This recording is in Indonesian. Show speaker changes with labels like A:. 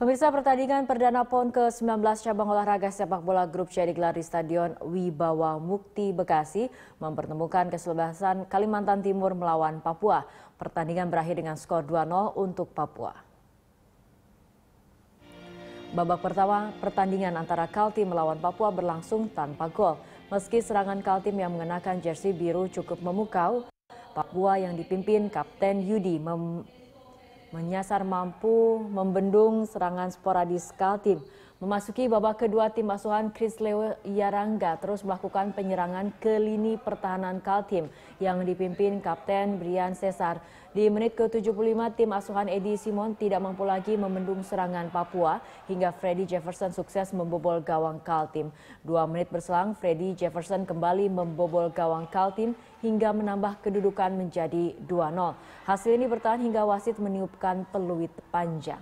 A: Pemirsa pertandingan perdana PON ke-19 cabang olahraga sepak bola grup C digelar di Stadion Wibawa Mukti Bekasi mempertemukan kesebelasan Kalimantan Timur melawan Papua. Pertandingan berakhir dengan skor 2-0 untuk Papua. Babak pertama pertandingan antara Kaltim melawan Papua berlangsung tanpa gol. Meski serangan Kaltim yang mengenakan jersey biru cukup memukau, Papua yang dipimpin Kapten Yudi menyasar mampu membendung serangan sporadis Kaltim Memasuki babak kedua, tim asuhan Chris Leo Yarangga terus melakukan penyerangan ke lini pertahanan Kaltim yang dipimpin Kapten Brian Cesar. Di menit ke-75, tim asuhan Edi Simon tidak mampu lagi memendung serangan Papua hingga Freddy Jefferson sukses membobol gawang Kaltim. Dua menit berselang, Freddy Jefferson kembali membobol gawang Kaltim hingga menambah kedudukan menjadi 2-0. Hasil ini bertahan hingga wasit meniupkan peluit panjang.